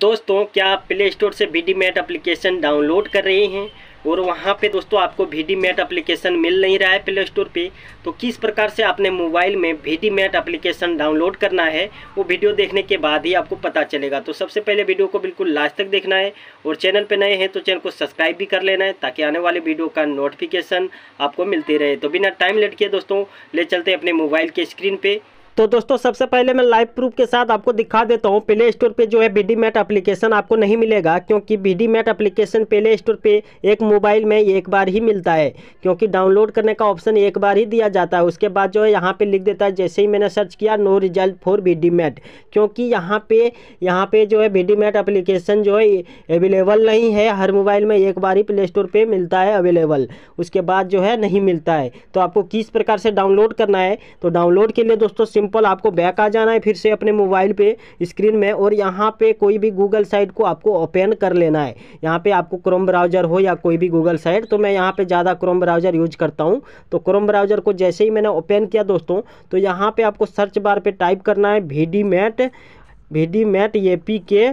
दोस्तों क्या आप प्ले स्टोर से VidMate application download कर रहे हैं और वहाँ पे दोस्तों आपको वी डी मैट अप्लीकेशन मिल नहीं रहा है प्ले स्टोर पे तो किस प्रकार से आपने मोबाइल में VidMate application download करना है वो वीडियो देखने के बाद ही आपको पता चलेगा तो सबसे पहले वीडियो को बिल्कुल लास्ट तक देखना है और चैनल पे नए हैं तो चैनल को सब्सक्राइब भी कर लेना है ताकि आने वाले वीडियो का नोटिफिकेशन आपको मिलती रहे तो बिना टाइम लेट किए दोस्तों ले चलते अपने मोबाइल के स्क्रीन पर तो दोस्तों सबसे पहले मैं लाइव प्रूफ के साथ आपको दिखा देता हूँ प्ले स्टोर पे जो है बी डी मैट अप्लीकेशन आपको नहीं मिलेगा क्योंकि VidMate application play store पे एक मोबाइल में एक बार ही मिलता है क्योंकि डाउनलोड करने का ऑप्शन एक बार ही दिया जाता है उसके बाद जो है यहाँ पर लिख देता है जैसे ही मैंने सर्च किया no result for VidMate क्योंकि यहाँ पे यहाँ पे जो है बी डी मैट अप्लीकेशन जो है अवेलेबल नहीं है हर मोबाइल में एक बार ही प्ले स्टोर पर मिलता है अवेलेबल उसके बाद जो है नहीं मिलता है तो आपको किस प्रकार से डाउनलोड करना है तो डाउनलोड के लिए दोस्तों सिंपल आपको बैक आ जाना है फिर से अपने मोबाइल पे स्क्रीन में और यहाँ पे कोई भी गूगल साइट को आपको ओपन कर लेना है यहाँ पे आपको क्रोम ब्राउज़र हो या कोई भी गूगल साइट तो मैं यहाँ पे ज़्यादा क्रोम ब्राउज़र यूज करता हूँ तो क्रोम ब्राउज़र को जैसे ही मैंने ओपन किया दोस्तों तो यहाँ पर आपको सर्च बार पर टाइप करना है VidMate VidMate A P K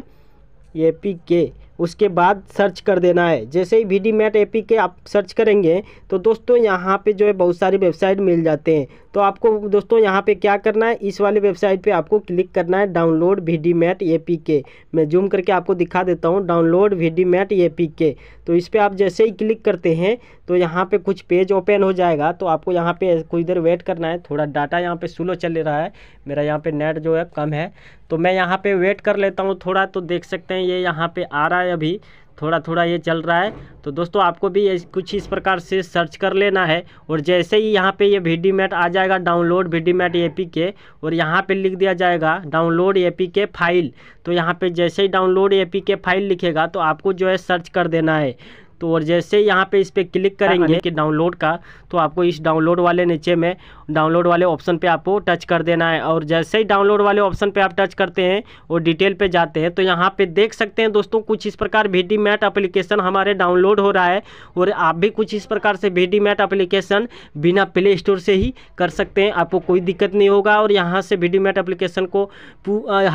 A P के उसके बाद सर्च कर देना है जैसे ही VidMate A P K आप सर्च करेंगे तो दोस्तों यहाँ पे जो है बहुत सारी वेबसाइट मिल जाते हैं तो आपको दोस्तों यहाँ पे क्या करना है इस वाले वेबसाइट पे आपको क्लिक करना है download VidMate A P K मैं जूम करके आपको दिखा देता हूँ download VidMate A P K तो इस पर आप जैसे ही क्लिक करते हैं तो यहाँ पे कुछ पेज ओपन हो जाएगा तो आपको यहाँ पे कुछ देर वेट करना है थोड़ा डाटा यहाँ पे स्लो चल रहा है मेरा यहाँ पे नेट जो है कम है तो मैं यहाँ पे वेट कर लेता हूँ थोड़ा तो देख सकते हैं ये यहाँ पे आ रहा है अभी थोड़ा थोड़ा ये चल रहा है तो दोस्तों आपको भी कुछ इस प्रकार से सर्च कर लेना है और जैसे ही यहाँ पे ये वी मैट आ जाएगा डाउनलोड वी मैट ए के और यहाँ पे लिख दिया जाएगा डाउनलोड ए के फाइल तो यहाँ पे जैसे ही डाउनलोड ए के फाइल लिखेगा तो आपको जो है सर्च कर देना है तो और जैसे यहाँ पे इस पर क्लिक हाँ, हाँ, करेंगे कि डाउनलोड का तो आपको इस डाउनलोड वाले नीचे में डाउनलोड वाले ऑप्शन पे आपको टच कर देना है और जैसे ही डाउनलोड वाले ऑप्शन पे आप टच करते हैं और डिटेल पे जाते हैं तो यहाँ पे देख सकते हैं दोस्तों कुछ इस प्रकार वी डी मैट अप्लीकेशन हमारे डाउनलोड हो रहा है और आप भी कुछ इस प्रकार से वी डी मैट अप्लीकेशन बिना प्ले स्टोर से ही कर सकते हैं आपको कोई दिक्कत नहीं होगा और यहाँ से वी डी मैट अप्लीकेशन को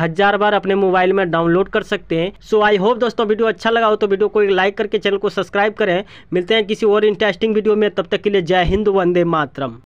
हज़ार बार अपने मोबाइल में डाउनलोड कर सकते हैं सो आई होप दोस्तों वीडियो अच्छा लगा हो तो वीडियो को लाइक करके चैनल को सब्सक्राइब करें मिलते हैं किसी और इंटरेस्टिंग वीडियो में तब तक के लिए जय हिंद वंदे मातरम